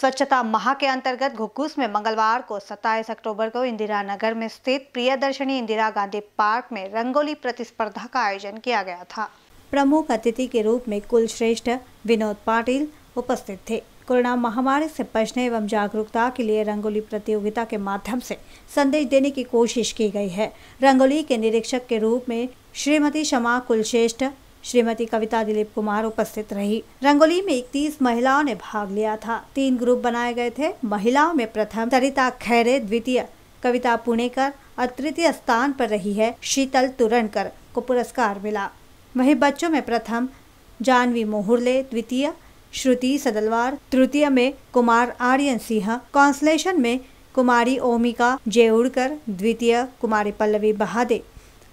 स्वच्छता माह के अंतर्गत घुग्गूस में मंगलवार को 27 अक्टूबर को इंदिरा नगर में स्थित प्रियदर्शनी इंदिरा गांधी पार्क में रंगोली प्रतिस्पर्धा का आयोजन किया गया था प्रमुख अतिथि के रूप में कुल श्रेष्ठ विनोद पाटिल उपस्थित थे कोरोना महामारी से बचने एवं जागरूकता के लिए रंगोली प्रतियोगिता के माध्यम से संदेश देने की कोशिश की गई है रंगोली के निरीक्षक के रूप में श्रीमती शमा कुलश्रेष्ठ श्रीमती कविता दिलीप कुमार उपस्थित रही रंगोली में इकतीस महिलाओं ने भाग लिया था तीन ग्रुप बनाए गए थे महिलाओं में प्रथम सरिता खैरे द्वितीय कविता पुणेकर और तृतीय स्थान पर रही है शीतल तुरनकर को पुरस्कार मिला वहीं बच्चों में प्रथम जानवी मोहरले द्वितीय श्रुति सदलवार तृतीय में कुमार आर्यन सिंह कॉन्सलेशन में कुमारी ओमिका जेउड़कर द्वितीय कुमारी पल्लवी बहादे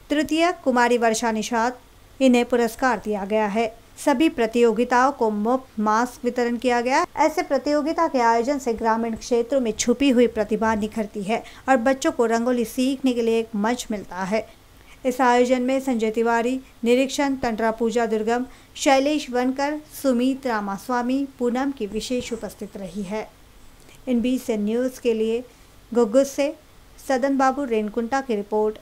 तृतीय कुमारी वर्षा निषाद इन्हें पुरस्कार दिया गया है सभी प्रतियोगिताओं को मुफ्त मास्क वितरण किया गया ऐसे प्रतियोगिता के आयोजन से ग्रामीण क्षेत्रों में छुपी हुई प्रतिभा निखरती है और बच्चों को रंगोली सीखने के लिए एक मंच मिलता है इस आयोजन में संजय तिवारी निरीक्षण तंडरा पूजा दुर्गम शैलेश वनकर सुमित रामास्वामी पूनम की विशेष उपस्थित रही है इन बीच से न्यूज़ के लिए गुग्गुस से सदन बाबू रेनकुंटा की रिपोर्ट